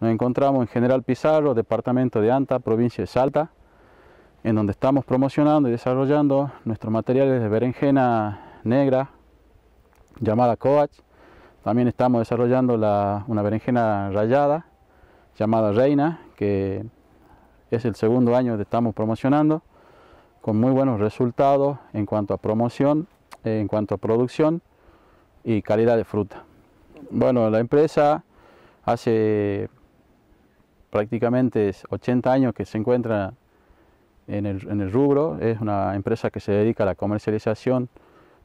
Nos encontramos en General Pizarro, departamento de Anta, provincia de Salta, en donde estamos promocionando y desarrollando nuestros materiales de berenjena negra llamada coach. También estamos desarrollando una berenjena rayada llamada reina, que es el segundo año que estamos promocionando, con muy buenos resultados en cuanto a promoción, eh, en cuanto a producción y calidad de fruta. Bueno, la empresa hace prácticamente 80 años que se encuentra en el, rubro, es una empresa que se dedica a la comercialización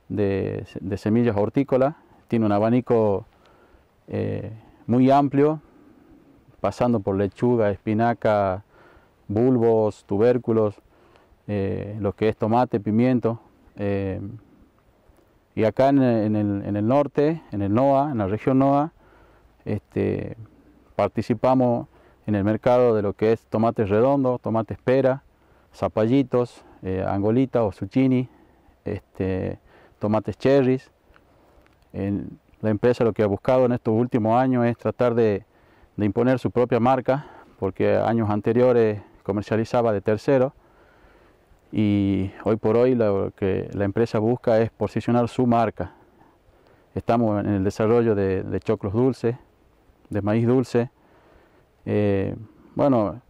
de, semillas hortícolas, tiene un abanico eh, muy amplio, pasando por lechuga, espinaca, bulbos, tubérculos, eh, lo que es tomate, pimiento. Eh, y acá en el, en el, norte, en el NOA, en la región NOA, este, participamos en el mercado de lo que es tomates redondos, tomates pera, zapallitos, angolitas eh, angolita o zucchini, este, tomates cherries. En la empresa lo que ha buscado en estos últimos años es tratar de, de imponer su propia marca, porque años anteriores comercializaba de tercero y hoy por hoy lo que la empresa busca es posicionar su marca. Estamos en el desarrollo de, de choclos dulces, de maíz dulce, eh, bueno,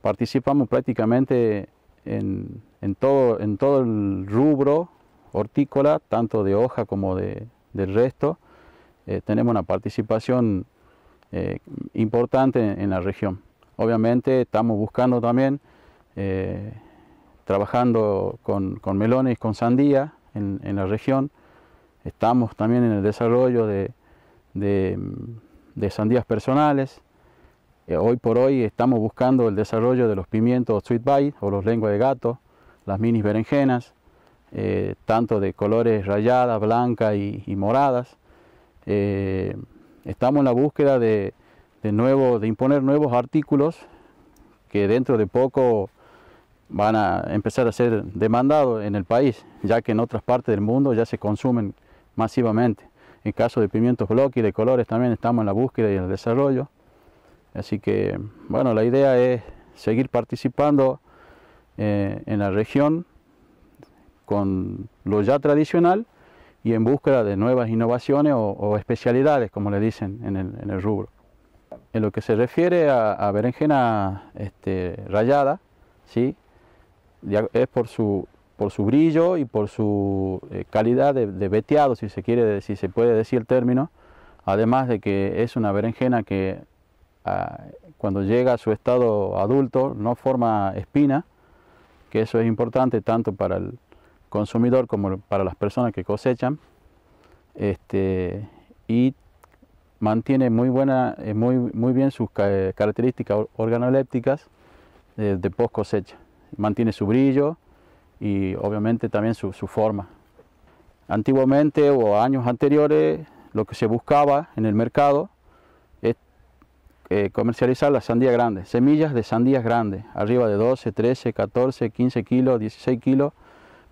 participamos prácticamente en, todo, el rubro hortícola, tanto de hoja como del resto. Eh, tenemos una participación eh, importante en, la región. Obviamente estamos buscando también, trabajando con, melones melones, con sandía en, la región. Estamos también en el desarrollo de sandías personales, eh, hoy por hoy estamos buscando el desarrollo de los pimientos sweet bite o los lenguas de gato, las minis berenjenas, eh, tanto de colores rayadas, blancas y, moradas. Eh, estamos en la búsqueda de, nuevo, de imponer nuevos artículos que dentro de poco van a empezar a ser demandados en el país, ya que en otras partes del mundo ya se consumen masivamente. En caso de pimientos bloque y de colores también estamos en la búsqueda y en el desarrollo. Así que, bueno, la idea es seguir participando eh, en la región con lo ya tradicional y en búsqueda de nuevas innovaciones o, especialidades, como le dicen en el, rubro. En lo que se refiere a, berenjena este, rayada, ¿sí? es por su, por su brillo y por su eh, calidad de, veteado, si se quiere, si se puede decir el término, además de que es una berenjena que cuando llega a su estado adulto no forma espina, que eso es importante tanto para el consumidor como para las personas que cosechan, este, y mantiene muy, buena, eh, muy, muy bien sus eh, características organolépticas eh, de, post cosecha, mantiene su brillo y obviamente también su forma. Antiguamente o años anteriores lo que se buscaba en el mercado eh, comercializar las sandías grandes, semillas de sandías grandes, arriba de 12, 13, 14, 15 kilos, 16 kilos.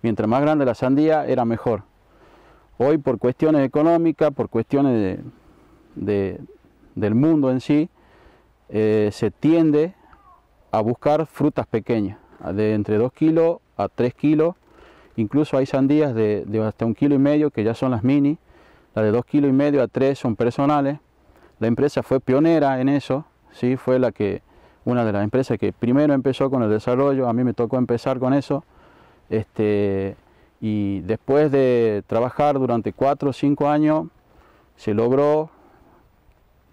Mientras más grande la sandía, era mejor. Hoy, por cuestiones económicas, por cuestiones del mundo en sí, eh, se tiende a buscar frutas pequeñas, de entre 2 kilos a 3 kilos. Incluso hay sandías de, hasta un kilo y medio, que ya son las mini. Las de 2 kilos y medio a 3 son personales la empresa fue pionera en eso, ¿sí? fue la que, una de las empresas que primero empezó con el desarrollo, a mí me tocó empezar con eso. Este, y después de trabajar durante cuatro o cinco años, se logró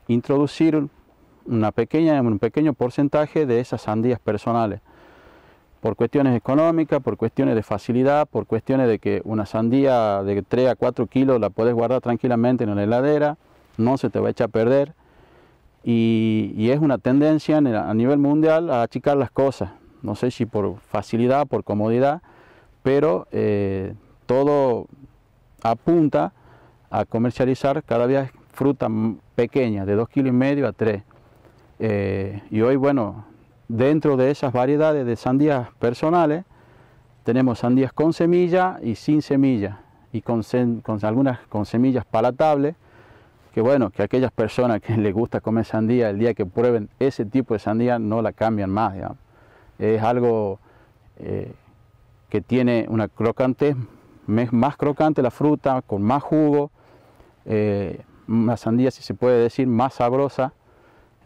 introducir una pequeña, un pequeño porcentaje de esas sandías personales. Por cuestiones económicas, por cuestiones de facilidad, por cuestiones de que una sandía de 3 a 4 kilos la puedes guardar tranquilamente en la heladera, no se te va a echar a perder y, es una tendencia a nivel mundial a achicar las cosas. No sé si por facilidad, por comodidad, pero eh, todo apunta a comercializar cada vez fruta pequeña, de 2 kilos y medio a 3. Eh, y hoy, bueno, dentro de esas variedades de sandías personales, tenemos sandías con semilla y sin semilla, y con algunas con semillas palatables, que bueno, que aquellas personas que les gusta comer sandía, el día que prueben ese tipo de sandía no la cambian más, Es algo eh, que tiene una crocante, más crocante la fruta, con más jugo, eh, una sandía, si se puede decir, más sabrosa.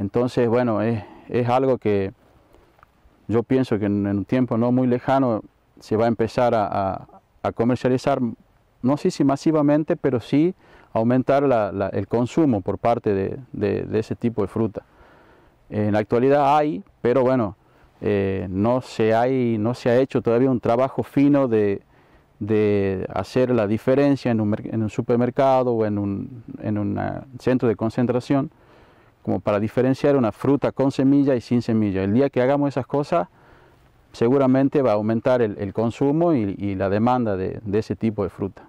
Entonces, bueno, es, algo que yo pienso que en, un tiempo no muy lejano se va a empezar a comercializar no sé si masivamente, pero sí aumentar el consumo por parte de, ese tipo de fruta. En la actualidad hay, pero bueno, eh, no, se ha hecho todavía un trabajo fino de, hacer la diferencia en un, supermercado o en un ah, centro de concentración, como para diferenciar una fruta con semilla y sin semilla. El día que hagamos esas cosas, seguramente va a aumentar el, consumo y, la demanda de, de ese tipo de fruta.